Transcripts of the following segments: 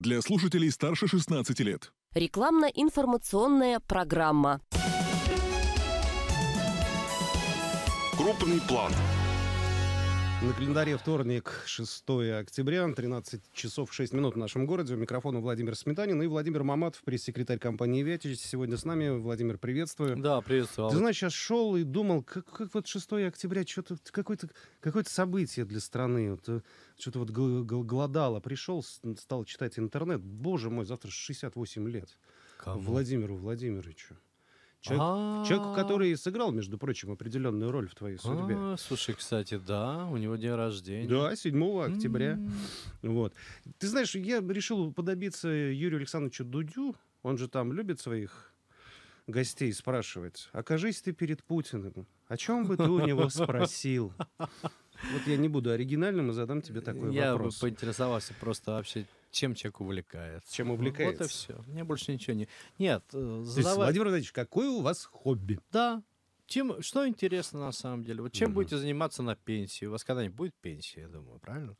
для слушателей старше 16 лет. Рекламно-информационная программа. Крупный план. На календаре вторник, 6 октября, 13 часов 6 минут в нашем городе. У микрофона Владимир Сметанин и Владимир Маматов, пресс-секретарь компании «Вятич». Сегодня с нами. Владимир, приветствую. Да, приветствую. Ты знаешь, сейчас шел и думал, как, как вот 6 октября, что-то какое-то какое событие для страны. Вот, э, что-то вот голодало. Пришел, стал читать интернет. Боже мой, завтра 68 лет. Кому? Владимиру Владимировичу. Человек, человеку, а. который сыграл, между прочим, определенную роль в твоей судьбе. А, слушай, кстати, да, у него день рождения. Да, 7 октября. Вот. Ты знаешь, я решил подобиться Юрию Александровичу Дудю. Он же там любит своих гостей спрашивать. Окажись ты перед Путиным. О чем бы ты у него спросил? Вот я не буду оригинальным и задам тебе такой я вопрос. Я бы поинтересовался просто вообще чем человек увлекается. Чем увлекается. Вот и все. Мне больше ничего не... Нет, э, задавай... Есть, Владимир Владимирович, какое у вас хобби? Да. Чем, что интересно на самом деле? Вот чем угу. будете заниматься на пенсии? У вас когда-нибудь будет пенсия, я думаю, правильно?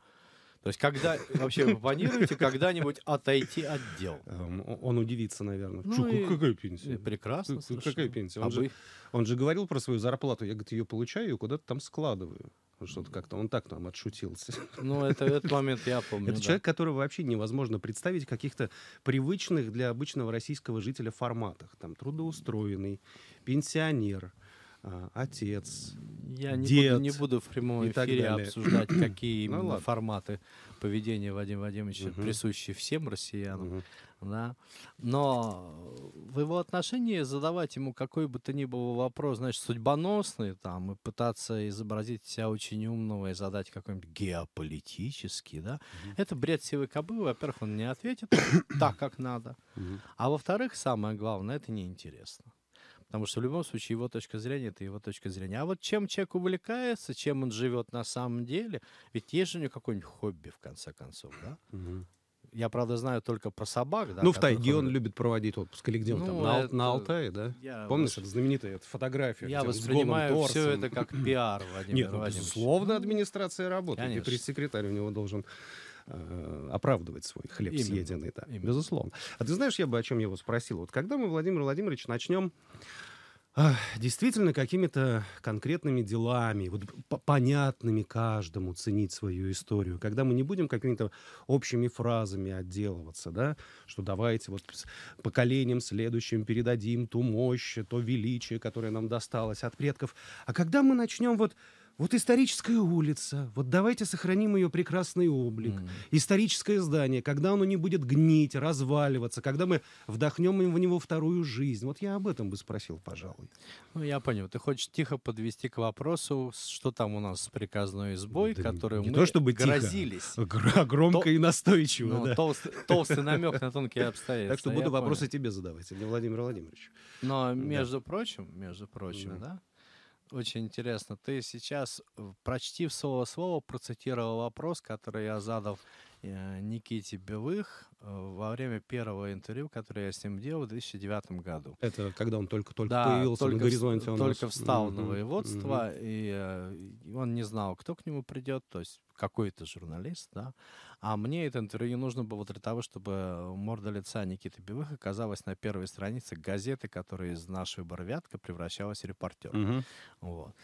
То есть, когда вообще вы планируете когда-нибудь отойти от дел? Эм, он удивится, наверное. Ну Чу, и... Какая пенсия? Прекрасно. Как, какая пенсия? Он, а же, вы? он же говорил про свою зарплату. Я, говорю, ее получаю и куда-то там складываю. Что-то как-то он так нам отшутился. Ну, это этот момент я помню. Это да. человек, которого вообще невозможно представить в каких-то привычных для обычного российского жителя форматах. Там трудоустроенный, пенсионер, а, отец, Я не, дед, буду, не буду в прямом эфире обсуждать, какие ну, форматы поведения Вадима Вадимовича угу. присущи всем россиянам. Угу. Да. Но в его отношении задавать ему какой бы то ни был вопрос, значит, судьбоносный, там, и пытаться изобразить себя очень умного и задать какой-нибудь геополитический, да, mm это бред сивой кобылы. Во-первых, он не ответит так, как надо. mm А во-вторых, самое главное, это неинтересно. Потому что в любом случае его точка зрения — это его точка зрения. А вот чем человек увлекается, чем он живет на самом деле, ведь есть же у него какое-нибудь хобби, в конце концов, да? Угу. Я, правда, знаю только про собак. Да, ну, в тайге он... он любит проводить отпуск. Или где он ну, там? На, это... на Алтае, да? Я... Помнишь, это знаменитая эта фотография? Я воспринимаю все это как пиар, Владимир Нет, ну, безусловно, администрация работает. Конечно. И пресс-секретарь у него должен Э, оправдывать свой хлеб именно, съеденный. Да, именно. безусловно. А ты знаешь, я бы о чем его спросил. Вот когда мы, Владимир Владимирович, начнем действительно какими-то конкретными делами, вот понятными каждому ценить свою историю, когда мы не будем какими-то общими фразами отделываться, да, что давайте вот поколениям следующим передадим ту мощь, то величие, которое нам досталось от предков, а когда мы начнем вот вот историческая улица, вот давайте сохраним ее прекрасный облик. Mm. Историческое здание, когда оно не будет гнить, разваливаться, когда мы вдохнем в него вторую жизнь. Вот я об этом бы спросил, пожалуй. Ну, я понял. Ты хочешь тихо подвести к вопросу, что там у нас с приказной избой, да которую мы то, чтобы грозились. Тихо, а громко то... и настойчиво. Ну, да. толст... Толстый намек на тонкие обстоятельства. Так что буду вопросы тебе задавать, а не Владимиру Владимировичу. Но, между прочим, между прочим, да очень интересно. Ты сейчас, э, прочти в слово-слово, процитировал вопрос, который я задал э, Никите Белых э, во время первого интервью, которое я с ним делал в 2009 году. Это когда он только-только да, появился только, на горизонте. Он только нас... встал mm-hmm. на воеводство, mm-hmm. и он не знал, кто к нему придет. То есть какой-то журналист, да, а мне это интервью нужно было для того, чтобы морда лица Никиты Белых оказалась на первой странице газеты, которая из нашей барвятка превращалась в репортер. Угу. Вот.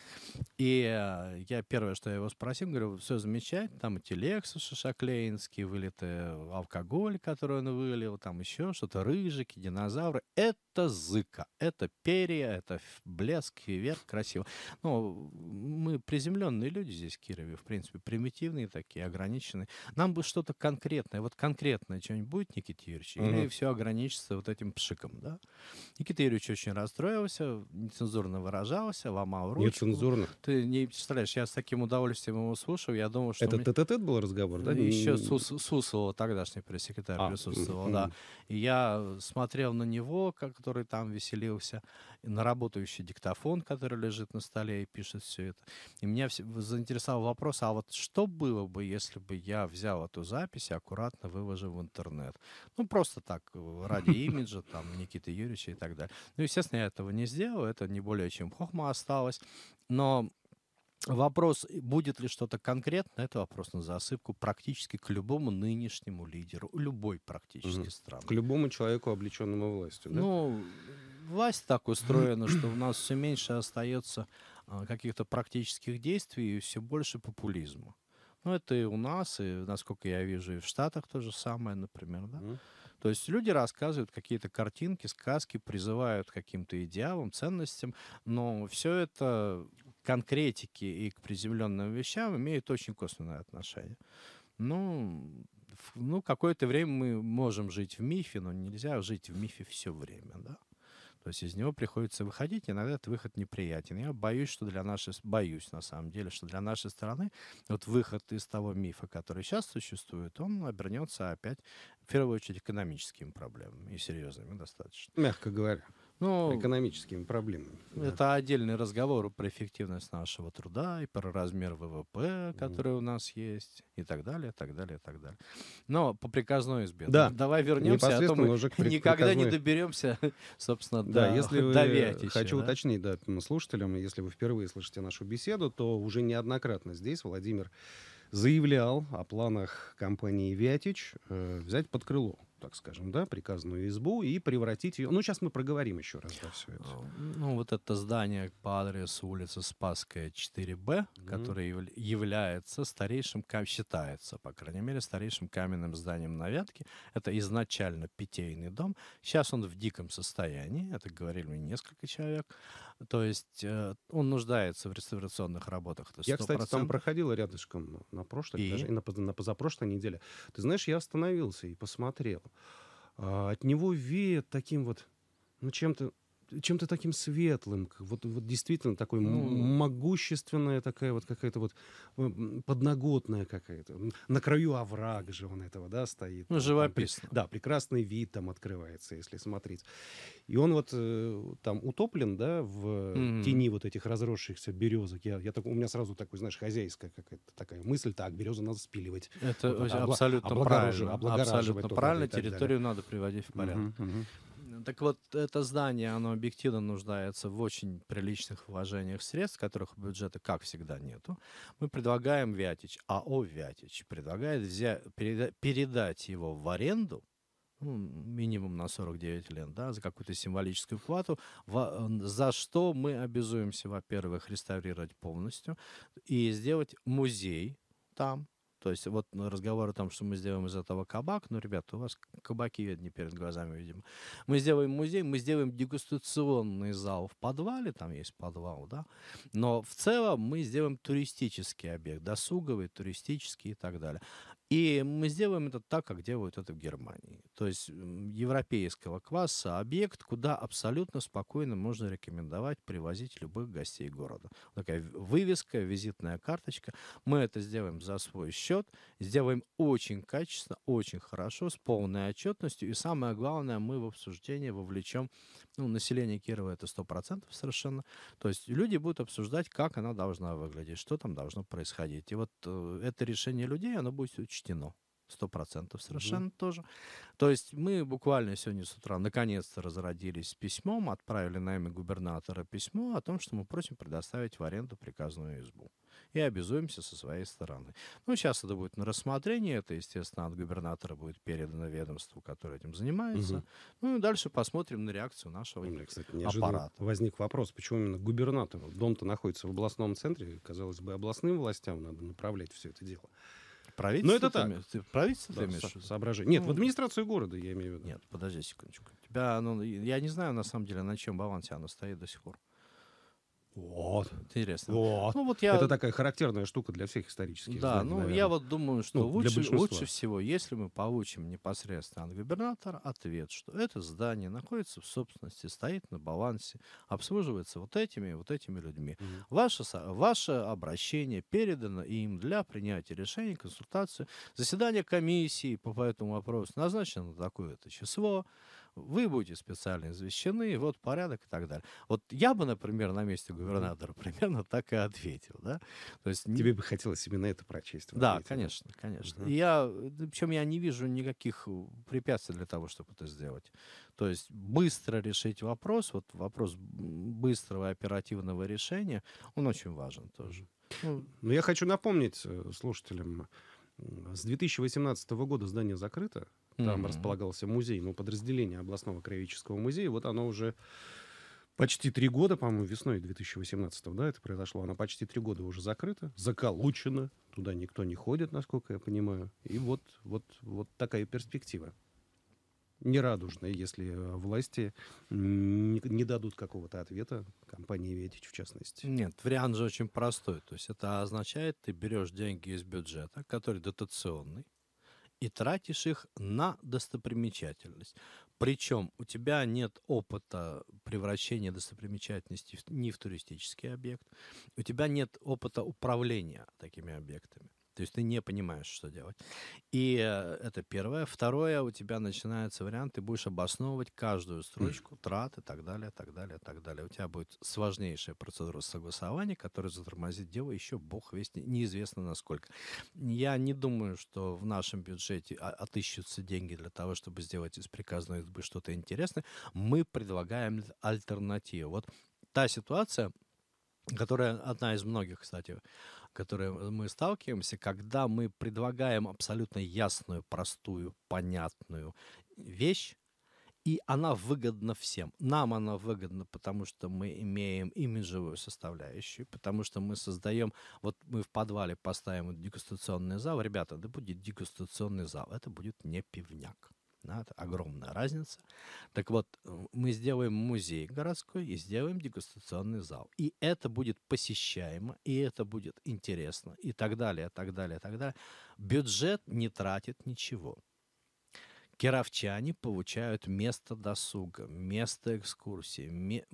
И э, я первое, что я его спросил, говорю, все замечательно, там эти Лексусы шаклеинские, вылеты алкоголь, который он вылил, там еще что-то, рыжики, динозавры. Это зыка, это перья, это блеск и верх, красиво. Ну, мы приземленные люди здесь, в Кирове, в принципе, примитивные оперативные такие, ограниченные. Нам бы что-то конкретное, вот конкретное что-нибудь будет, Никита Юрьевич, mm-hmm. или все ограничится вот этим пшиком, да? Никита Юрьевич очень расстроился, нецензурно выражался, ломал руку. Нецензурно? Ты не представляешь, я с таким удовольствием его слушал, я думал, что... Это ТТТ мне... был разговор, да? Еще Сус, Сусова, тогдашний пресс-секретарь, а, присутствовал, да. И я смотрел на него, который там веселился, на работающий диктофон, который лежит на столе и пишет все это. И меня заинтересовал вопрос, а вот что было бы, если бы я взял эту запись и аккуратно выложил в интернет? Ну, просто так, э, ради имиджа, там, Никиты Юрьевича и так далее. Ну, естественно, я этого не сделал, это не более чем хохма осталось. Но Вопрос, э, будет ли что-то конкретно, это вопрос на засыпку практически к любому нынешнему лидеру, любой практически угу. страны. К любому человеку, облеченному властью, да? Ну, власть так устроена, что у нас все меньше остается а, каких-то практических действий и все больше популизма. Ну, это и у нас, и, насколько я вижу, и в Штатах то же самое, например, да. Mm. То есть люди рассказывают какие-то картинки, сказки, призывают к каким-то идеалам, ценностям, но все это конкретики и к приземленным вещам имеет очень косвенное отношение. Ну, ну какое-то время мы можем жить в мифе, но нельзя жить в мифе все время, да. То есть из него приходится выходить, иногда этот выход неприятен. Я боюсь, что для нашей, боюсь на самом деле, что для нашей страны вот выход из того мифа, который сейчас существует, он обернется опять в первую очередь экономическими проблемами и серьезными достаточно. Мягко говоря. Ну, экономическими проблемами. Это да. отдельный разговор про эффективность нашего труда и про размер ВВП, который mm. у нас есть, и так далее, так далее, так далее. Но по приказной избе. Да. Давай вернемся, а то мы уже пред... никогда приказной... не доберемся, собственно, да, до, если вы, вятища, Хочу да? уточнить, да, слушателям, если вы впервые слышите нашу беседу, то уже неоднократно здесь Владимир заявлял о планах компании «Вятич» э, взять под крыло так скажем, да, приказную избу и превратить ее... Ну, сейчас мы проговорим еще раз, да, все это. Э, ну, вот это здание по адресу улица Спасская, 4Б, mm-hmm. которое является старейшим, считается, по крайней мере, старейшим каменным зданием на Вятке. Это изначально питейный дом. Сейчас он в диком состоянии, это говорили мне несколько человек. То есть э, он нуждается в реставрационных работах. Я, кстати, там проходил рядышком на прошлой, и? даже и на, на позапрошлой неделе. Ты знаешь, я остановился и посмотрел. А, от него веет таким вот, ну, чем-то чем-то таким светлым, вот, вот действительно такой ну, ну. могущественная такая вот какая-то вот подноготная какая-то. На краю овраг же он этого, да, стоит. Ну, живописно. Там, да, прекрасный вид там открывается, если смотреть. И он вот э, там утоплен, да, в mm тени вот этих разросшихся березок. Я, я так, у меня сразу такой, знаешь, хозяйская какая-то такая мысль, так, березу надо спиливать. Это вот, абсолютно обла- правильно. Облагораживать, абсолютно правильно. Территорию надо приводить в порядок. Mm-hmm, mm-hmm. Э, так вот, это здание, оно объективно нуждается в очень приличных вложениях средств, которых у бюджета, как всегда, нету. Мы предлагаем Вятич, АО «Вятич» предлагает взять, передать его в аренду, ну, минимум на 49 лет, да, за какую-то символическую плату, за что мы обязуемся, во-первых, реставрировать полностью и сделать музей там, то есть вот ну, разговор о том, что мы сделаем из этого кабак, ну, ребята, у вас кабаки одни перед глазами, видимо. Мы сделаем музей, мы сделаем дегустационный зал в подвале, там есть подвал, да, но в целом мы сделаем туристический объект, досуговый, туристический и так далее. И мы сделаем это так, как делают это в Германии. То есть европейского класса объект, куда абсолютно спокойно можно рекомендовать привозить любых гостей города. Такая вывеска, визитная карточка. Мы это сделаем за свой счет, сделаем очень качественно, очень хорошо, с полной отчетностью. И самое главное, мы в обсуждение вовлечем ну, население Кирова, это 100% совершенно. То есть люди будут обсуждать, как она должна выглядеть, что там должно происходить. И вот э, это решение людей, оно будет учтено. Сто процентов совершенно угу. тоже. То есть мы буквально сегодня с утра наконец-то разродились письмом, отправили на имя губернатора письмо о том, что мы просим предоставить в аренду приказную избу. И обязуемся со своей стороны. Ну, сейчас это будет на рассмотрение, это, естественно, от губернатора будет передано ведомству, которое этим занимается. Угу. Ну и дальше посмотрим на реакцию нашего Мне, кстати, аппарата. возник вопрос, почему именно губернатор? Дом-то находится в областном центре, казалось бы, областным властям надо направлять все это дело. Правительство? Ну, это так. Ты, правительство да, ты соображение. Нет, ну, в администрацию города я имею в виду. Нет, подожди секундочку. Тебя, ну, я не знаю, на самом деле, на чем балансе оно стоит до сих пор. Вот. Интересно. Вот. Ну, вот я... Это такая характерная штука для всех исторических. Да, знаний, ну наверное. я вот думаю, что ну, лучше, лучше всего, если мы получим непосредственно от губернатора ответ, что это здание находится в собственности, стоит на балансе, обслуживается вот этими и вот этими людьми. Mm-hmm. Ваше, ваше обращение передано им для принятия решений, консультации. Заседание комиссии по этому вопросу назначено на такое-то число. Вы будете специально извещены, вот порядок и так далее. Вот я бы, например, на месте губернатора примерно так и ответил, да. То есть тебе бы хотелось именно это прочесть. Да, конечно, конечно. Угу. И я, э, причем я не вижу никаких э, препятствий для того, чтобы это сделать. То есть быстро решить вопрос, вот вопрос быстрого оперативного решения, он очень важен тоже. Ну, Но я хочу напомнить э, слушателям, с 2018 года здание закрыто, там mm-hmm. располагался музей, ну, подразделение областного краеведческого музея. Вот оно уже почти три года, по-моему, весной 2018, да, это произошло. оно почти три года уже закрыто, заколочена, туда никто не ходит, насколько я понимаю. И вот, вот, вот такая перспектива. Нерадужная, если э, власти не, не дадут какого-то ответа компании «Ветич» в частности. Нет, вариант же очень простой. То есть это означает, ты берешь деньги из бюджета, который дотационный, и тратишь их на достопримечательность. Причем у тебя нет опыта превращения достопримечательности в, не в туристический объект, у тебя нет опыта управления такими объектами. То есть ты не понимаешь, что делать. И э, это первое. Второе, у тебя начинается вариант, ты будешь обосновывать каждую строчку, трат и так далее, так далее, так далее. У тебя будет сложнейшая процедура согласования, которая затормозит дело еще бог весть, неизвестно насколько. Я не думаю, что в нашем бюджете а, отыщутся деньги для того, чтобы сделать из приказной избы что-то интересное. Мы предлагаем альтернативу. Вот та ситуация, которая одна из многих, кстати, которые мы сталкиваемся, когда мы предлагаем абсолютно ясную, простую, понятную вещь, и она выгодна всем. Нам она выгодна, потому что мы имеем имиджевую составляющую, потому что мы создаем... Вот мы в подвале поставим дегустационный зал. Ребята, да будет дегустационный зал. Это будет не пивняк да, огромная разница. Так вот, мы сделаем музей городской и сделаем дегустационный зал. И это будет посещаемо, и это будет интересно, и так далее, так далее, так далее. Бюджет не тратит ничего. Кировчане получают место досуга, место экскурсии, ме...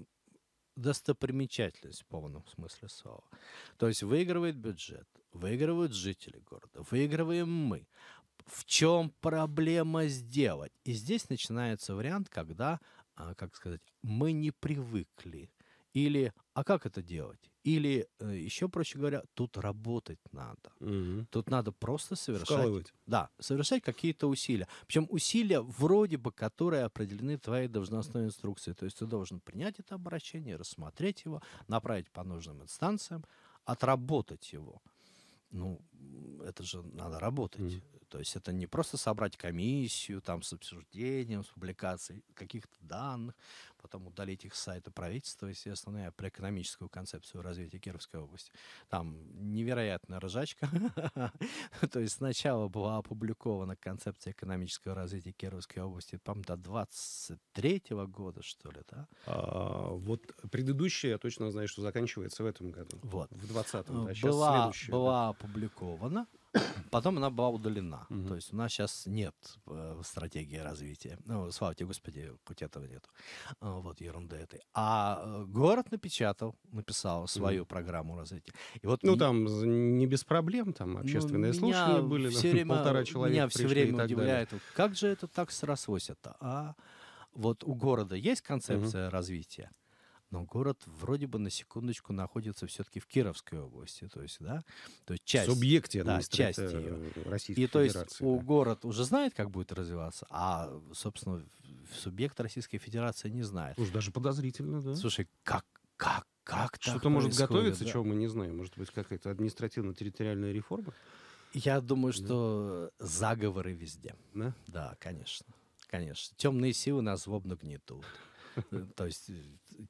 достопримечательность в полном смысле слова. То есть выигрывает бюджет, выигрывают жители города, выигрываем мы, в чем проблема сделать? И здесь начинается вариант, когда, а, как сказать, мы не привыкли. Или, а как это делать? Или, э, еще проще говоря, тут работать надо. Угу. Тут надо просто совершать... Вкалывать. Да, совершать какие-то усилия. Причем усилия вроде бы, которые определены твоей должностной инструкцией. То есть ты должен принять это обращение, рассмотреть его, направить по нужным инстанциям, отработать его. Ну, это же надо работать. Mm. То есть это не просто собрать комиссию там с обсуждением, с публикацией каких-то данных, потом удалить их с сайта правительства, естественно, я про экономическую концепцию развития Кировской области. Там невероятная ржачка. То есть сначала была опубликована концепция экономического развития Кировской области, по-моему, до 23 года, что ли, да? А, вот предыдущая, я точно знаю, что заканчивается в этом году. Вот. В 20-м, э, да, Была опубликована реализована, потом она была удалена. Угу. То есть у нас сейчас нет э, стратегии развития. Ну, слава тебе, Господи, хоть этого нет. Э, вот ерунда этой. А э, город напечатал, написал свою угу. программу развития. И вот ну, и... там не без проблем, там ну, общественные ну, слушания были, все время, полтора человека Меня все время удивляет, далее. как же это так срослось это? А вот у города есть концепция угу. развития? но город вроде бы на секундочку находится все-таки в Кировской области, то есть, да, то есть часть. субъекте да, часть ее. Э, Российской И то есть да. у город уже знает, как будет развиваться, а, собственно, субъект Российской Федерации не знает. Уж даже подозрительно, да. Слушай, как, как, как Что-то может готовиться, да? чего мы не знаем. Может быть, какая-то административно-территориальная реформа? Я думаю, что да. заговоры везде. Да? Да, конечно. Конечно. Темные силы нас злобно гнетут. Э, то есть э,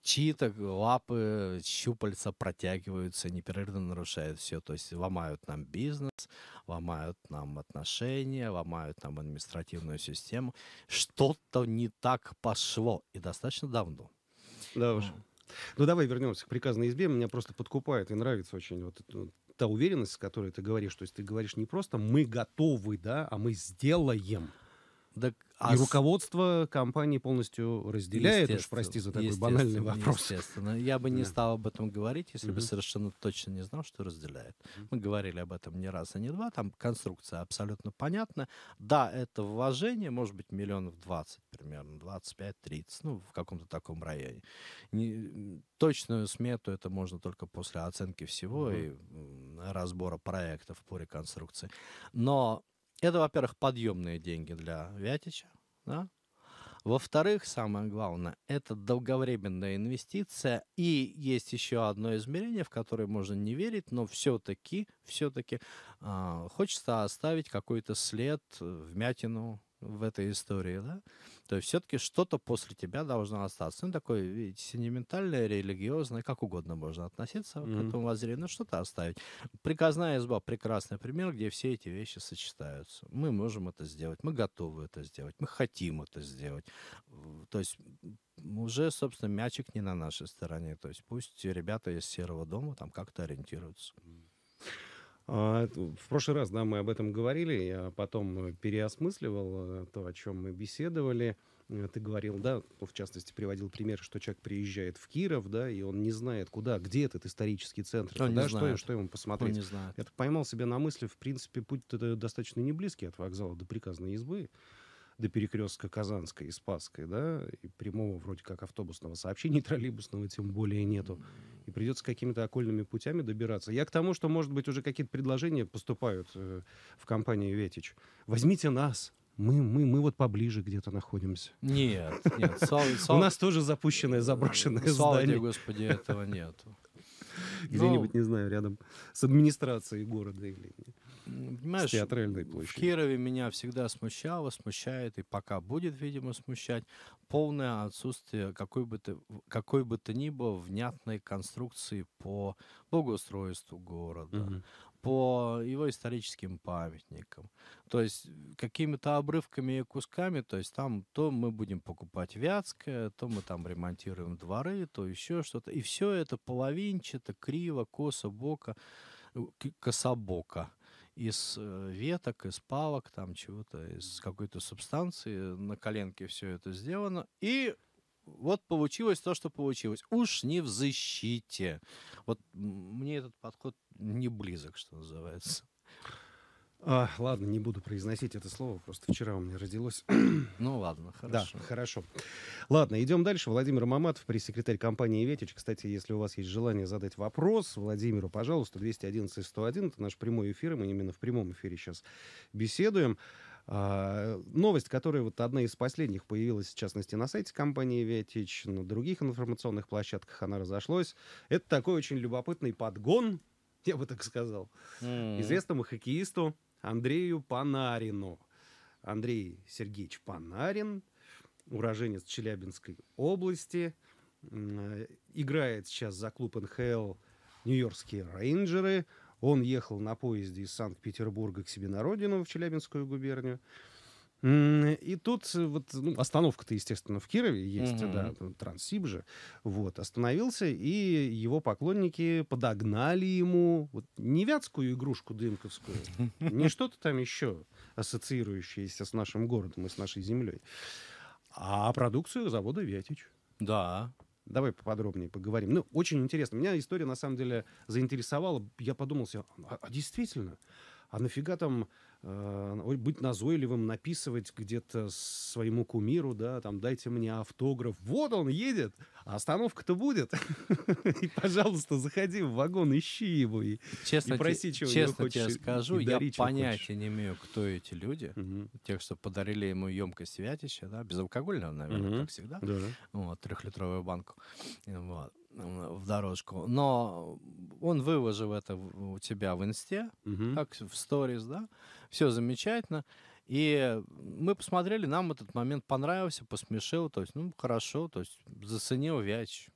читок, лапы, щупальца протягиваются, непрерывно нарушают все. То есть ломают нам бизнес, ломают нам отношения, ломают нам административную систему. Что-то не так пошло. И достаточно давно. Да уж. Ну давай вернемся к приказной избе. Меня просто подкупает и нравится очень вот эта, ну, та уверенность, с которой ты говоришь. То есть ты говоришь не просто мы готовы, да, а мы сделаем. Да, а и руководство компании полностью разделяет, уж прости за такой банальный вопрос. Естественно, я бы не да. стал об этом говорить, если угу. бы совершенно точно не знал, что разделяет. Угу. Мы говорили об этом не раз и не два, там конструкция абсолютно понятна. Да, это вложение, может быть, миллионов 20 примерно, 25-30, ну, в каком-то таком районе. Не, точную смету это можно только после оценки всего угу. и разбора проектов по реконструкции. Но это, во-первых, подъемные деньги для Вятича. Да? Во-вторых, самое главное, это долговременная инвестиция. И есть еще одно измерение, в которое можно не верить, но все-таки, все-таки э, а, хочется оставить какой-то след, э, вмятину в этой истории, да, то есть все-таки что-то после тебя должно остаться. Ну, такое ведь сентиментальное, религиозное, как угодно можно относиться mm-hmm. к этому воззрению, но что-то оставить. Приказная изба — прекрасный пример, где все эти вещи сочетаются. Мы можем это сделать, мы готовы это сделать, мы хотим это сделать. То есть уже, собственно, мячик не на нашей стороне. То есть пусть ребята из серого дома там как-то ориентируются. А, в прошлый раз, да, мы об этом говорили, я потом переосмысливал э, то, о чем мы беседовали. Э, ты говорил, да, в частности, приводил пример, что человек приезжает в Киров, да, и он не знает, куда, где этот исторический центр, он не что, что ему посмотреть. Он не знает. Я поймал себя на мысли, в принципе, путь э, достаточно не близкий от вокзала до приказной избы до перекрестка Казанской и Спасской, да, и прямого вроде как автобусного сообщения, троллейбусного тем более нету. И придется какими-то окольными путями добираться. Я к тому, что, может быть, уже какие-то предложения поступают э, в компании «Ветич». Возьмите нас, мы, мы, мы вот поближе где-то находимся. Нет, нет. У нас тоже запущенное, э, заброшенное ну, Саладе, здание. господи, этого нету. Где-нибудь, ну. не знаю, рядом с администрацией города или понимаешь, театральной площади. в Кирове меня всегда смущало, смущает и пока будет, видимо, смущать полное отсутствие какой бы то, какой бы то ни было внятной конструкции по благоустройству города, Mm-hmm. по его историческим памятникам. То есть э, какими-то обрывками и кусками, то есть там то мы будем покупать Вятское, то мы там ремонтируем дворы, то еще что-то. И все это половинчато, криво, косо, боко, бока, кособоко. Э, из э, веток, из палок, там чего-то, из какой-то субстанции, на коленке все это сделано, и вот получилось то, что получилось. Уж не в защите. Вот мне этот подход не близок, что называется. А, ладно, не буду произносить это слово, просто вчера у меня родилось. Ну ладно, хорошо. Да, хорошо. Ладно, идем дальше. Владимир Маматов, пресс-секретарь компании «Ветич». Кстати, если у вас есть желание задать вопрос Владимиру, пожалуйста, 211-101, это наш прямой эфир, и мы именно в прямом эфире сейчас беседуем. А, новость, которая вот одна из последних появилась, в частности, на сайте компании «Ветич», на других информационных площадках она разошлась. Это такой очень любопытный подгон, я бы так сказал, mm известному хоккеисту Андрею Панарину. Андрей Сергеевич Панарин, уроженец Челябинской области, играет сейчас за клуб НХЛ Нью-Йоркские рейнджеры. Он ехал на поезде из Санкт-Петербурга к себе на родину, в Челябинскую губернию. И тут э, вот ну, остановка-то, естественно, в Кирове есть, угу. да, Транссиб же. Вот, остановился, и его поклонники подогнали ему вот, не вятскую игрушку дымковскую, не что-то там еще ассоциирующееся с нашим городом и с нашей землей, а продукцию завода «Вятич». Да. Давай поподробнее поговорим. Ну, очень интересно. Меня история, на самом деле, заинтересовала. Я подумал себе, а, а действительно? А нафига там э, быть назойливым, написывать где-то своему кумиру, да, там, дайте мне автограф. Вот он едет, а остановка-то будет. И, пожалуйста, заходи в вагон, ищи его и, честно, и проси, чего Честно тебе скажу, я понятия не имею, кто эти люди. Угу. Тех, что подарили ему емкость святища, да, безалкогольного, наверное, угу. как всегда. Да. Вот, трехлитровую банку. Вот в дорожку. Но он выложил это у тебя в инсте, угу. как в сторис, да. Все замечательно. И мы посмотрели, нам этот момент понравился, посмешил, то есть, ну, хорошо, то есть, заценил вяч,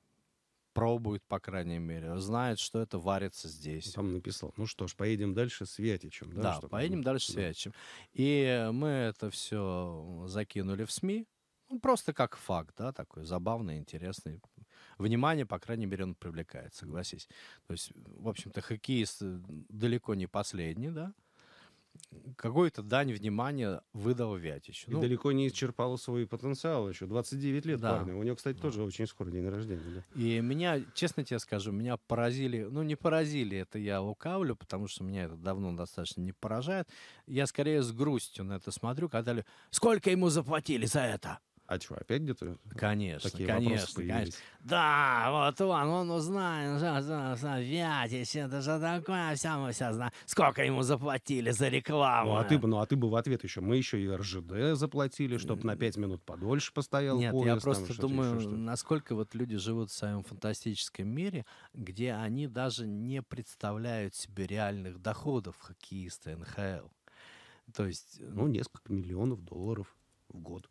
пробует, по крайней мере, знает, что это варится здесь. Там написал, ну что ж, поедем дальше с Вятичем. Да, да чтобы... поедем дальше с Вятичем. И мы это все закинули в СМИ, ну, просто как факт, да, такой забавный, интересный, внимание, по крайней мере, он привлекает, согласись. То есть, в общем-то, хоккеист э, далеко не последний, да, какой то дань внимания выдал Вятич. И ну, далеко не исчерпал свой потенциал еще. 29 лет да. парню. У него, кстати, тоже да. очень скоро день рождения. Да? И меня, честно тебе скажу, меня поразили... Ну, не поразили, это я лукавлю, потому что меня это давно достаточно не поражает. Я скорее с грустью на это смотрю, когда... Сколько ему заплатили за это? А что, опять где-то? Конечно, такие конечно, конечно. Да, вот он, он узнает, Вятич, это же такое, вся мы все знаем. Сколько ему заплатили за рекламу? Ну а, ты, ну, а ты бы в ответ еще, мы еще и РЖД заплатили, чтобы на пять минут подольше постоял Нет, поезд, я просто там, думаю, еще, насколько вот люди живут в своем фантастическом мире, где они даже не представляют себе реальных доходов хоккеиста НХЛ. То есть... Ну, несколько миллионов долларов в год.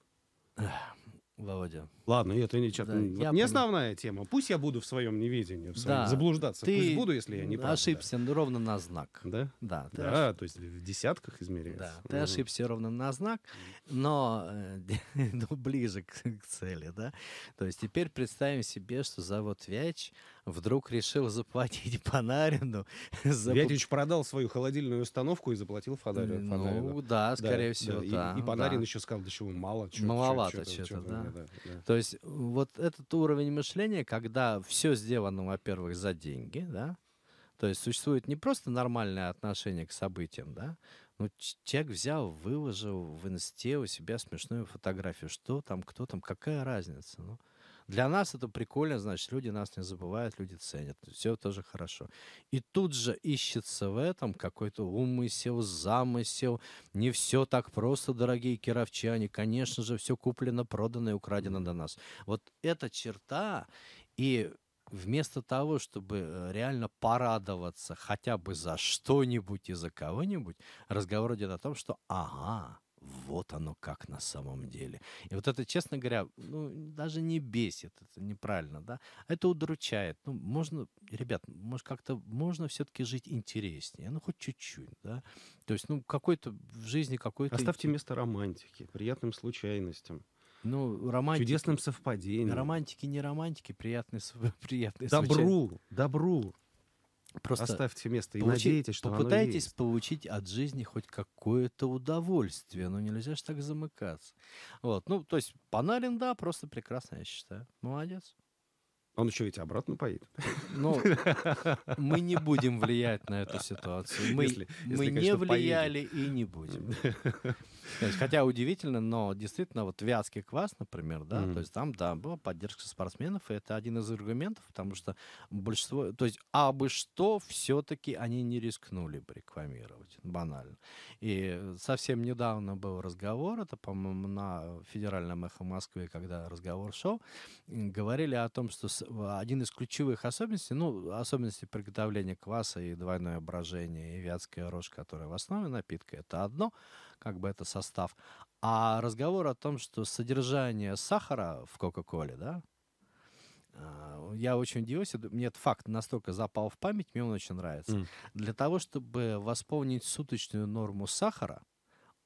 Володя. Ладно, это не, да, не понял. основная тема. Пусть я буду в своем неведении, в своем да, заблуждаться. Ты Пусть буду, если я не прав. Ошибся да. ровно на знак. Да? Да. Ты да, ошиб... то есть в десятках измеряется. Да, угу. ты ошибся ровно на знак, но э, ну, ближе к цели, да. То есть теперь представим себе, что завод Вяч — вдруг решил заплатить Панарину. За... Вятич продал свою холодильную установку и заплатил Фонарину. Ну да, скорее всего, да. и, и Панарин еще сказал, да чего, мало. Чё, Маловато что-то, да. То есть вот этот уровень мышления, когда все сделано, во-первых, за деньги, да, то есть существует не просто нормальное отношение к событиям, да, ну, человек взял, выложил в инсте у себя смешную фотографию. Что там, кто там, какая разница? Ну, для нас это прикольно, значит, люди нас не забывают, люди ценят. Все тоже хорошо. И тут же ищется в этом какой-то умысел, замысел. Не все так просто, дорогие кировчане. Конечно же, все куплено, продано и украдено до нас. Вот эта черта и вместо того, чтобы э, реально порадоваться хотя бы за что-нибудь и за кого-нибудь, разговор идет о том, что ага, вот оно как на самом деле. И вот это, честно говоря, ну, даже не бесит, это неправильно, да, это удручает. Ну, можно, ребят, может, как-то можно все-таки жить интереснее, ну, хоть чуть-чуть, да. То есть, ну, какой-то в жизни какой-то... Оставьте место романтики, приятным случайностям. Ну, романтики, чудесным совпадением. Романтики, не романтики, приятные, приятные Добру, случаи. добру. Просто Оставьте место и получи, надейтесь, что Попытайтесь получить от жизни хоть какое-то удовольствие. Ну, нельзя же так замыкаться. Вот. Ну, то есть, Панарин, да, просто прекрасно, я считаю. Молодец. Он еще ведь обратно поедет. Ну, мы не будем влиять на эту ситуацию. Мы, если, мы конечно, не влияли поедет. и не будем. есть, хотя удивительно, но действительно, вот вязкий квас, например, да, mm-hmm. то есть там, да, была поддержка спортсменов, и это один из аргументов, потому что большинство, то есть, а бы что, все-таки они не рискнули бы рекламировать, банально. И совсем недавно был разговор, это, по-моему, на федеральном эхо Москвы, когда разговор шел, говорили о том, что один из ключевых особенностей, ну, особенности приготовления кваса и двойное брожение, и вятская рожь, которая в основе напитка, это одно, как бы это состав. А разговор о том, что содержание сахара в Кока-Коле, да, а, я очень удивился. Мне этот факт настолько запал в память, мне он очень нравится. Mm. Для того, чтобы восполнить суточную норму сахара,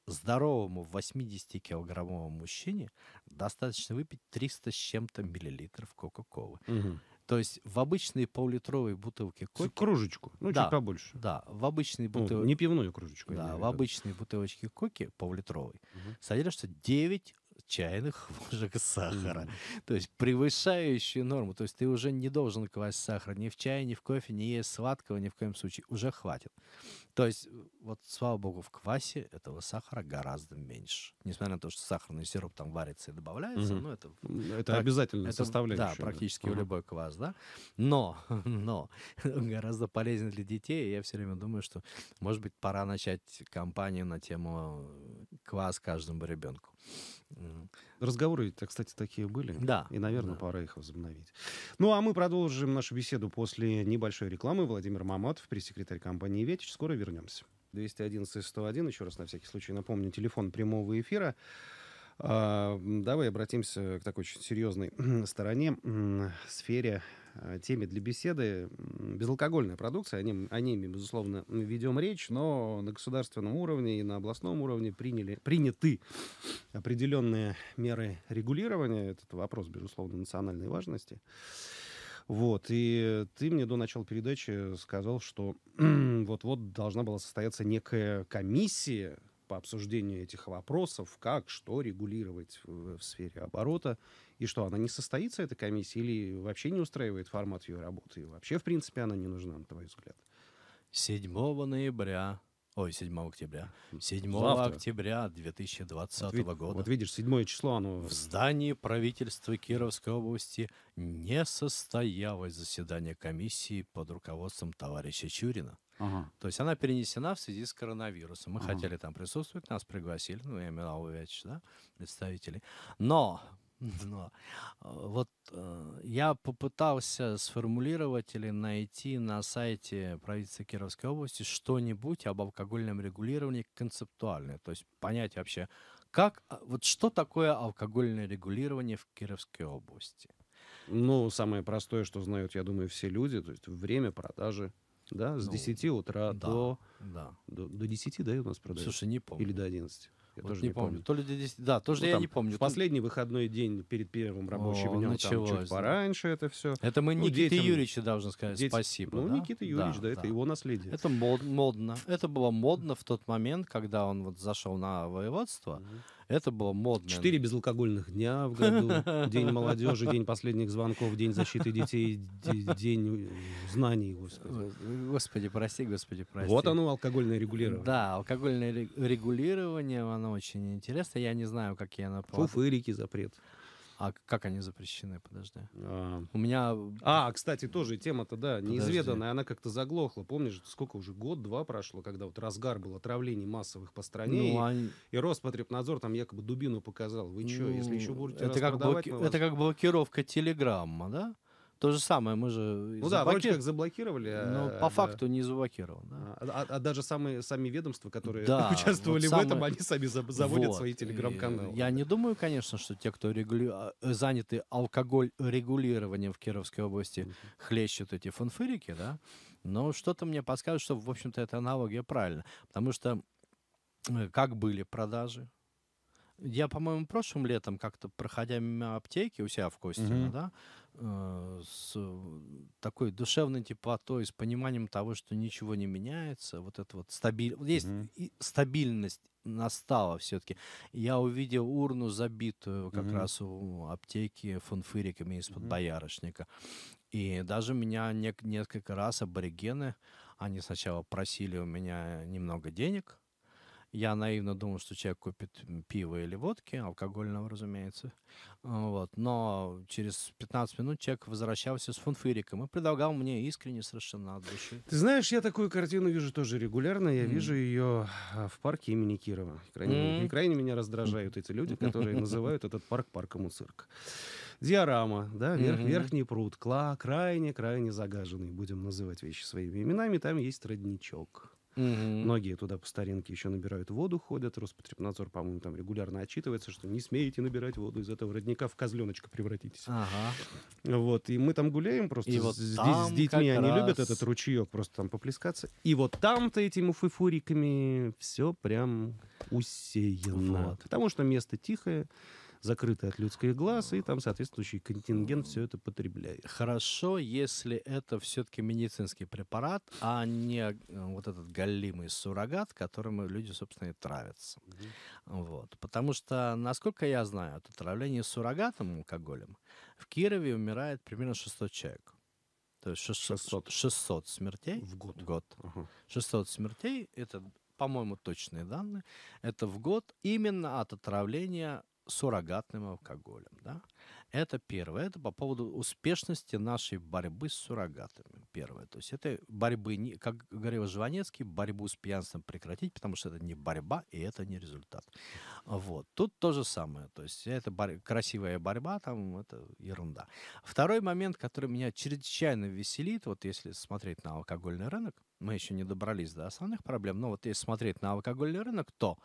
здоровому 80-килограммовому мужчине достаточно выпить 300 с чем-то миллилитров Кока-Колы. Угу. То есть в обычной полулитровой бутылке кофе... Кружечку, ну да, чуть побольше. Да, в обычной бутылке... Ну, не пивную кружечку. Да, в обычной бутылочке коки полулитровой угу. содержится 9 чайных ложек сахара. mm То есть превышающую норму. То есть ты уже не должен класть сахар ни в чай, ни в кофе, ни есть сладкого ни в коем случае. Уже хватит. То есть, э, вот, слава богу, в квасе этого сахара гораздо меньше. Несмотря на то, что сахарный сироп там варится и добавляется, mm-hmm. ну, это... Это так, обязательно это, составляющая. Да, практически uh-huh. в любой квас, да. Но, но, гораздо полезнее для детей. я все время думаю, что, может быть, пора начать кампанию на тему э, квас каждому ребенку. Разговоры, кстати, такие были. Да. И, наверное, да. пора их возобновить. Ну, а мы продолжим нашу беседу после небольшой рекламы. Владимир Маматов, пресс-секретарь компании «Ветич». Скоро вернемся. 211-101. Еще раз на всякий случай напомню, телефон прямого эфира а, давай обратимся к такой очень серьезной стороне, сфере, а, теме для беседы. Безалкогольная продукция, о ней, о ней, безусловно, ведем речь, но на государственном уровне и на областном уровне приняли, приняты определенные меры регулирования. Этот вопрос, безусловно, национальной важности. Вот, и ты мне до начала передачи сказал, что вот-вот должна была состояться некая комиссия, по обсуждению этих вопросов, как, что регулировать в, в сфере оборота, и что она не состоится, эта комиссия, или вообще не устраивает формат ее работы, и вообще, в принципе, она не нужна, на твой взгляд? 7 ноября Ой, 7 октября. 7 Завтра. октября 2020 вот, вид, года. Вот видишь, 7 число оно... В здании правительства Кировской области не состоялось заседание комиссии под руководством товарища Чурина. Ага. То есть она перенесена в связи с коронавирусом. Мы ага. хотели там присутствовать, нас пригласили, ну, я имел в виду, да, представителей. Но но э, вот э, я попытался сформулировать или найти на сайте правительства Кировской области что-нибудь об алкогольном регулировании концептуальное, то есть понять вообще, как, а, вот что такое алкогольное регулирование в Кировской области. Ну, самое простое, что знают, я думаю, все люди, то есть время продажи да, с ну, 10 утра да, до, да. До, до 10, да, и у нас продают? Слушай, не помню. Или до 11? Я вот тоже не, помню. помню. То ли до 10, да, тоже ну, я там, не помню. последний выходной день перед первым рабочим О, днем, началось, там чуть да. пораньше это все. Это мы ну, Никите детям, Юрьевичу должны сказать деть... спасибо. Ну, да? Никита Юрьевич, да, да, это его наследие. Это мод, модно. Это было модно в тот момент, когда он вот зашел на воеводство. mm это было модно. Четыре безалкогольных дня в году. День молодежи, день последних звонков, день защиты детей, день знаний, господи. Господи, прости, господи, прости. Вот оно, алкогольное регулирование. Да, алкогольное регулирование, оно очень интересно. Я не знаю, как я напал. Фуфырики запрет. А как они запрещены? Подожди. А... У меня... А, кстати, тоже тема-то, да, Подожди. неизведанная. Она как-то заглохла. Помнишь, сколько уже? Год-два прошло, когда вот разгар был отравлений массовых по стране. Ну, и, они... и Роспотребнадзор там якобы дубину показал. Вы что, если ну, еще будете это как, блоки... это как блокировка Телеграмма, да? То же самое, мы же... Ну заблокир... да, вроде как заблокировали. Но а, по да. факту не заблокировано. Да. А, а, а даже самые, сами ведомства, которые да, участвовали вот в самые... этом, они сами заводят вот. свои телеграм-каналы. Я не думаю, конечно, что те, кто регули... А, э, заняты алкоголь регулированием в Кировской области, mm-hmm. хлещут эти фанфырики, да? Но что-то мне подсказывает, что, в общем-то, эта аналогия правильна. Потому что э, как были продажи, я, по-моему, прошлым летом как-то проходя мимо аптеки у себя в Костино, mm-hmm. да, Э, с такой душевной теплотой, с пониманием того, что ничего не меняется, вот это вот стабиль... есть mm-hmm. стабильность настала все-таки. Я увидел урну забитую как mm-hmm. раз у аптеки фунфыриками из-под mm-hmm. боярышника. И даже меня не- несколько раз аборигены, они сначала просили у меня немного денег, я наивно думал, что человек купит пиво или водки, алкогольного, разумеется. А, вот. Но через 15 минут человек возвращался с фунфыриком и предлагал мне искренне совершенно от души. Ты знаешь, я такую картину вижу тоже регулярно. Я mm. вижу ее а, в парке имени Кирова. Крайне, mm. крайне меня раздражают эти люди, которые называют этот парк парком у цирк. Диорама, да, верх, mm-hmm. верхний пруд, кла, крайне-крайне загаженный, будем называть вещи своими именами. Там есть родничок. Угу. Многие туда по старинке еще набирают воду, ходят. Роспотребнадзор, по-моему, там регулярно отчитывается, что не смеете набирать воду из этого родника, в козленочка превратитесь. Ага. Вот. И мы там гуляем просто. И с, вот с, с детьми они раз... любят этот ручеек просто там поплескаться. И вот там-то этими фуфуриками все прям усеяно. Вот. Потому что место тихое закрыты от людских глаз, и там соответствующий контингент все это потребляет. Хорошо, если это все-таки медицинский препарат, а не э, вот этот галимый суррогат, которым люди, собственно, и травятся. Угу. Вот. Потому что, насколько я знаю, от отравления суррогатом алкоголем в Кирове умирает примерно 600 человек. То есть 600, 600. 600 смертей в год. В год. Угу. 600 смертей, это, по-моему, точные данные, это в год именно от отравления суррогатным алкоголем. Да? Это первое. Это по поводу успешности нашей борьбы с суррогатами. Первое. То есть это борьбы, не, как говорил Жванецкий, борьбу с пьянством прекратить, потому что это не борьба и это не результат. Вот. Тут то же самое. То есть это борь... красивая борьба, там это ерунда. Второй момент, который меня чрезвычайно веселит, вот если смотреть на алкогольный рынок, мы еще не добрались до основных проблем, но вот если смотреть на алкогольный рынок, то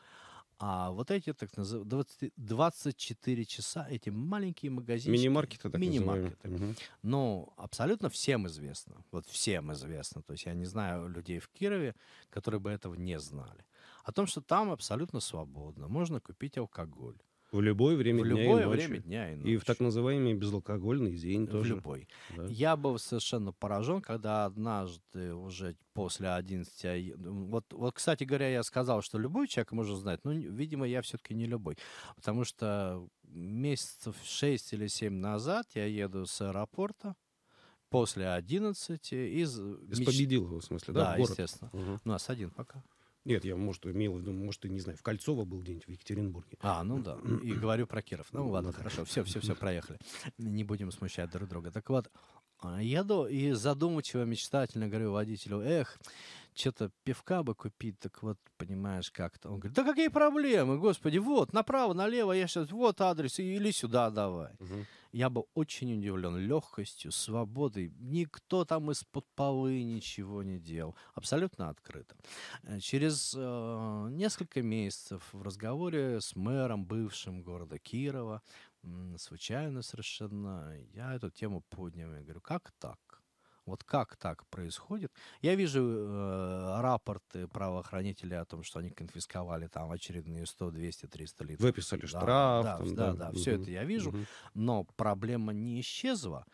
а вот эти так называемые 24 часа, эти маленькие магазины. Мини-маркеты, так Мини-маркеты. Угу. Ну, абсолютно всем известно. Вот всем известно. То есть я не знаю людей в Кирове, которые бы этого не знали. О том, что там абсолютно свободно. Можно купить алкоголь. В любое время в дня любое и ночи. время дня и ночи. И в так называемый безалкогольный день в тоже. любой. Да. Я был совершенно поражен, когда однажды уже после 11... А ну, вот, вот, кстати говоря, я сказал, что любой человек может знать, но, видимо, я все-таки не любой. Потому что месяцев 6 или 7 назад я еду с аэропорта, после 11 из... Из Победилова, в смысле, да? Да, город? естественно. Угу. У нас один пока. Нет, я, может, имел в виду, может, и не знаю, в Кольцово был где-нибудь в Екатеринбурге. А, ну да. И говорю про Киров. Ну, ну ладно, хорошо. Все, все, все, проехали. Не будем смущать друг друга. Так вот, а, еду и задумчиво, мечтательно говорю водителю, эх, что-то пивка бы купить, так вот, понимаешь, как-то. Он говорит, да какие проблемы, господи, вот, направо, налево, я сейчас, вот адрес, или сюда давай. Угу. Я бы очень удивлен легкостью, свободой. Никто там из-под полы ничего не делал. Абсолютно открыто. Э, через э, несколько месяцев в разговоре с мэром бывшим города Кирова, случайно совершенно, я эту тему поднял. Я говорю, как так? Вот как так происходит? Я вижу э, рапорты правоохранителей о том, что они конфисковали там очередные 100, 200, 300 литров. Выписали да, штраф. Да, там, да, да, да, угу, все это я вижу. Угу. Но проблема не исчезла.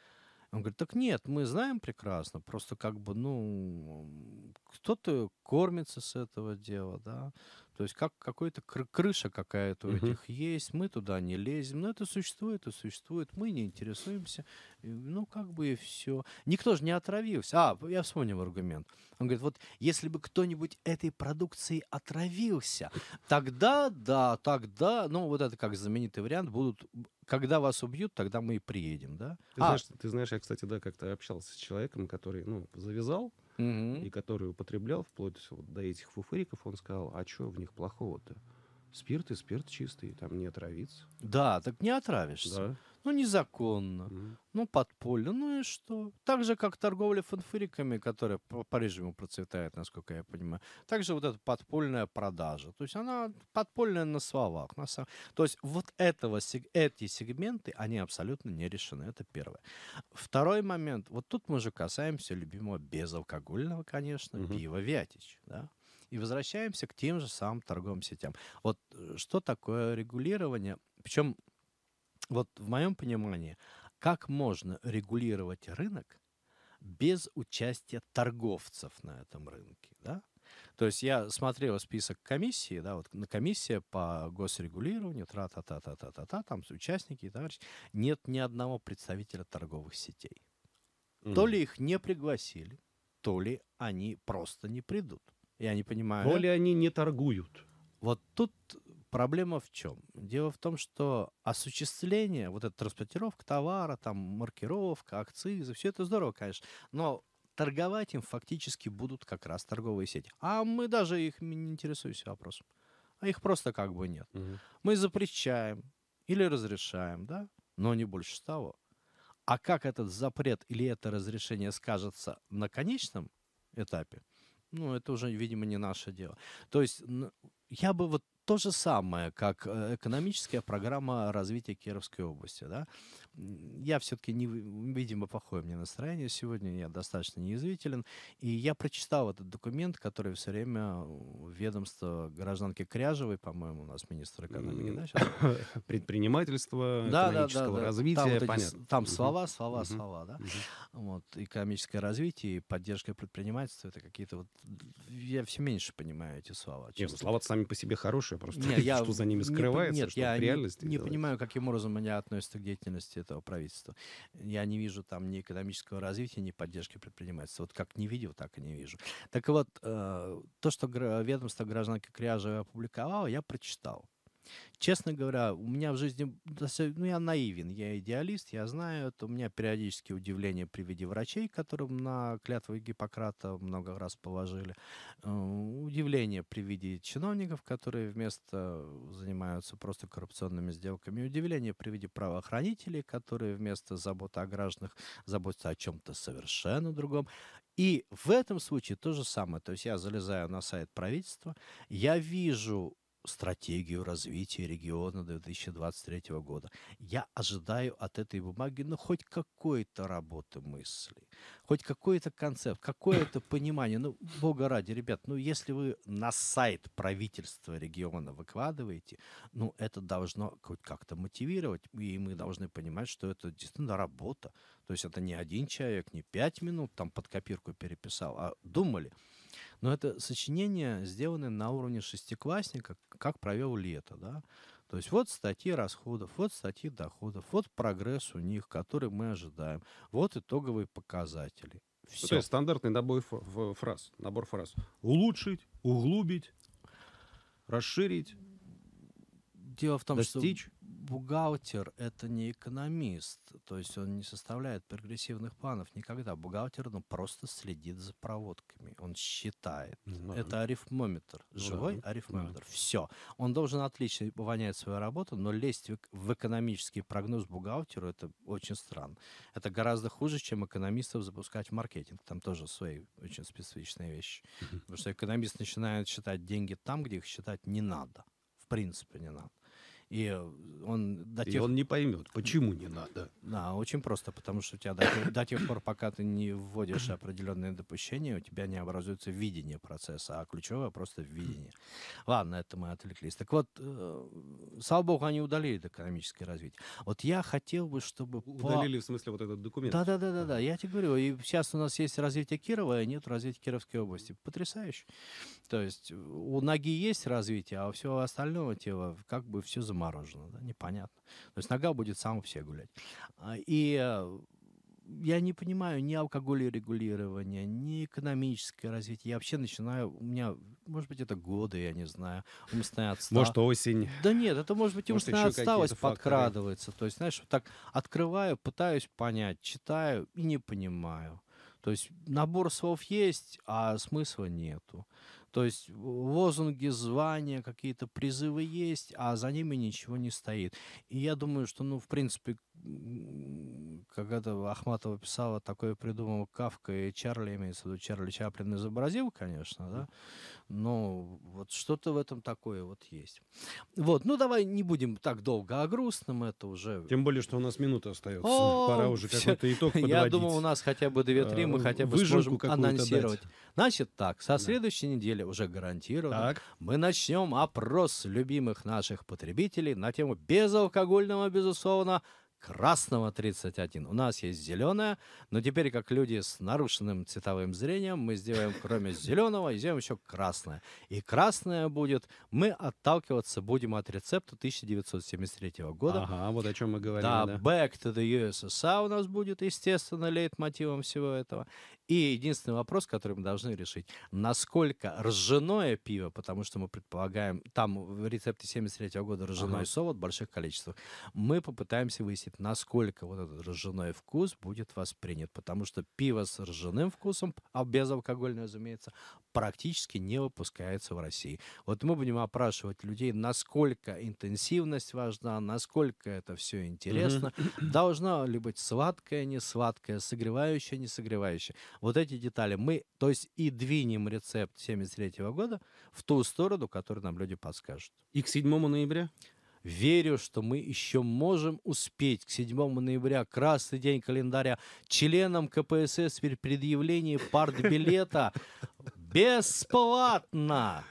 Он говорит, так нет, мы знаем прекрасно, просто как бы, ну, кто-то кормится с этого дела, да, то есть как какая-то крыша какая-то у угу. этих есть, мы туда не лезем, но это существует, это существует, мы не интересуемся, ну как бы и все. Никто же не отравился. А, я вспомнил аргумент. Он говорит, вот если бы кто-нибудь этой продукцией отравился, тогда да, тогда, ну вот это как знаменитый вариант, будут когда вас убьют, тогда мы и приедем, да? Ты, а. знаешь, ты знаешь, я, кстати, да, как-то общался с человеком, который, ну, завязал, угу. и который употреблял вплоть до этих фуфыриков, он сказал, а что в них плохого-то? Спирт и спирт чистый, там не отравиться. Да, так не отравишься. Да. Ну, незаконно, mm-hmm. ну, подпольно, ну и что? Так же, как торговля фанфыриками, которая по режиму процветает, насколько я понимаю. Также вот эта подпольная продажа. То есть она подпольная на словах. На самом... То есть вот этого, эти сегменты, они абсолютно не решены. Это первое. Второй момент. Вот тут мы же касаемся любимого безалкогольного, конечно, mm-hmm. пива Вятич. Да? и возвращаемся к тем же самым торговым сетям. Вот э, что такое регулирование? Причем вот в моем понимании, как можно регулировать рынок без участия торговцев на этом рынке, да? То есть я смотрел список комиссии, да, вот на комиссия по госрегулированию, тра-та-та-та-та-та-та, там участники и товарищи, нет ни одного представителя торговых сетей. Mm. То ли их не пригласили, то ли они просто не придут. Я не понимаю. То ли они не торгуют. Вот тут Проблема в чем? Дело в том, что осуществление, вот эта транспортировка товара, там, маркировка, акцизы, все это здорово, конечно, но торговать им фактически будут как раз торговые сети. А мы даже их не интересуемся вопросом. А их просто как бы нет. Угу. Мы запрещаем или разрешаем, да, но не больше того. А как этот запрет или это разрешение скажется на конечном этапе, ну, это уже, видимо, не наше дело. То есть я бы вот то же самое, как э, экономическая программа развития Кировской области. Да? я все-таки, не, видимо, плохое мне настроение сегодня, я достаточно неязвителен. И я прочитал этот документ, который все время ведомство гражданки Кряжевой, по-моему, у нас министр экономики, да, сейчас? Предпринимательство, да, экономического да, да, развития, там, вот Эти, там слова, слова, угу. слова, да? Угу. Вот, экономическое развитие и поддержка предпринимательства, это какие-то вот... Я все меньше понимаю эти слова. Нет, ну, слова сами по себе хорошие, просто нет, я что за ними скрывается, не, нет, что я в реальности. Не, не понимаю, каким образом они относятся к деятельности этого правительства. Я не вижу там ни экономического развития, ни поддержки предпринимательства. Вот как не видел, так и не вижу. Так вот, э, то, что ведомство гражданки Кряжева опубликовало, я прочитал. Честно говоря, у меня в жизни... Ну, я наивен, я идеалист, я знаю это. У меня периодически удивление при виде врачей, которым на клятву Гиппократа много раз положили. Э, удивление при виде чиновников, которые вместо занимаются просто коррупционными сделками. Удивление при виде правоохранителей, которые вместо заботы о гражданах заботятся о чем-то совершенно другом. И в этом случае то же самое. То есть я залезаю на сайт правительства, я вижу стратегию развития региона до 2023 года. Я ожидаю от этой бумаги, ну, хоть какой-то работы мысли, хоть какой-то концепт, какое-то понимание. Ну, бога ради, ребят, ну, если вы на сайт правительства региона выкладываете, ну, это должно хоть как-то мотивировать, и мы должны понимать, что это действительно работа. То есть это не один человек, не пять минут там под копирку переписал, а думали – но это сочинения, сделанные на уровне шестиклассника, как провел лето, да. То есть вот статьи расходов, вот статьи доходов, вот прогресс у них, который мы ожидаем, вот итоговые показатели. Все. То есть стандартный набор фраз, набор фраз. Улучшить, углубить, расширить, Дело в том, достичь. что бухгалтер – это не экономист, то есть он не составляет прогрессивных планов никогда. Бухгалтер ну, просто следит за проводками, он считает. Ну, это арифмометр, ну живой да, арифмометр. Да. Все. Он должен отлично выполнять свою работу, но лезть в экономический прогноз бухгалтеру – это очень странно. Это гораздо хуже, чем экономистов запускать в маркетинг. Там тоже свои очень специфичные вещи. Потому что экономист начинает считать деньги там, где их считать не надо. В принципе, не надо. И он до тех... И он не поймет, почему не надо. Да, очень просто, потому что у тебя до, до тех пор, пока ты не вводишь определенные допущения, у тебя не образуется видение процесса, а ключевое просто видение. Ладно, это мы отвлеклись. Так вот, э, слава богу, они удалили экономическое развитие. Вот я хотел бы, чтобы... Удалили по... в смысле вот этот документ? Да-да-да, да, я тебе говорю, и сейчас у нас есть развитие Кирова, и нет развития Кировской области. Потрясающе. То есть у ноги есть развитие, а у всего остального тела как бы все заморозилось мороженое, да, непонятно. То есть нога будет сама все гулять. А, и э, я не понимаю ни регулирования, ни экономическое развитие. Я вообще начинаю, у меня, может быть, это годы, я не знаю, умственная отсталость. Может, осень. Да нет, это, может быть, может, умственная отсталость подкрадывается. То есть, знаешь, вот так открываю, пытаюсь понять, читаю и не понимаю. То есть набор слов есть, а смысла нету. То есть лозунги, звания, какие-то призывы есть, а за ними ничего не стоит. И я думаю, что, ну, в принципе, как это Ахматова писала, такое придумал Кавка и Чарли, имеется в виду Чарли Чаплин изобразил, конечно, да, ну, вот что-то в этом такое вот есть. Вот, ну давай не будем так долго о грустном, это уже... Тем более, что у нас минута остается. О, Пора уже какой-то итог подводить. Я думаю, у нас хотя бы 2-3, мы а, хотя бы сможем анонсировать. Дать. Значит так, со следующей недели уже гарантированно так. мы начнем опрос любимых наших потребителей на тему безалкогольного, безусловно, красного 31. У нас есть зеленая, но теперь, как люди с нарушенным цветовым зрением, мы сделаем кроме зеленого, сделаем еще красное. И красное будет, мы отталкиваться будем от рецепта 1973 года. Ага, вот о чем мы говорили. Да, да. Back to the USSR у нас будет, естественно, лейтмотивом всего этого. И единственный вопрос, который мы должны решить, насколько ржаное пиво, потому что мы предполагаем, там в рецепте 73 года ржаной ага. солод в больших количествах, мы попытаемся выяснить, насколько вот этот ржаной вкус будет воспринят, потому что пиво с ржаным вкусом, а безалкогольное, разумеется, практически не выпускается в России. Вот мы будем опрашивать людей, насколько интенсивность важна, насколько это все интересно. mm Должна ли быть сладкая, не сладкая, согревающая, не согревающая. Вот эти детали. Мы, то есть, и двинем рецепт 73 года в ту сторону, которую нам люди подскажут. И к 7 ноября? верю, что мы еще можем успеть к 7 ноября, красный день календаря, членам КПСС при предъявлении партбилета Бесплатно!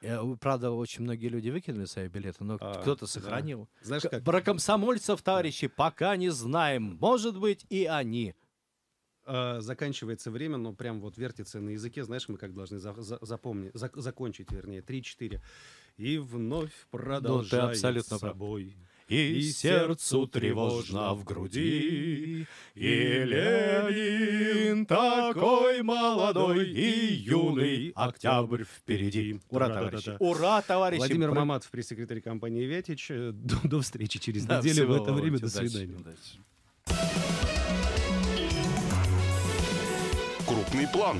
Э, правда, очень многие люди выкинули свои билеты, но а, кто-то сохранил. Да. Знаешь, как... Про комсомольцев, товарищи, пока не знаем. Может быть, и они. А, заканчивается время, но прям вот вертится на языке. Знаешь, мы как должны за за запомнить, за закончить, вернее, 3-4. И вновь продолжаем ну, ты собой. Прав. И сердцу тревожно в груди. И Ленин такой молодой и юный. Октябрь впереди. Ура, Ура товарищи. Да, да, да. Ура, товарищи. Владимир Про... Маматов, пресс-секретарь компании «Ветич». Э, до, до встречи через да, неделю в это время. До свидания. Удачи. Крупный план.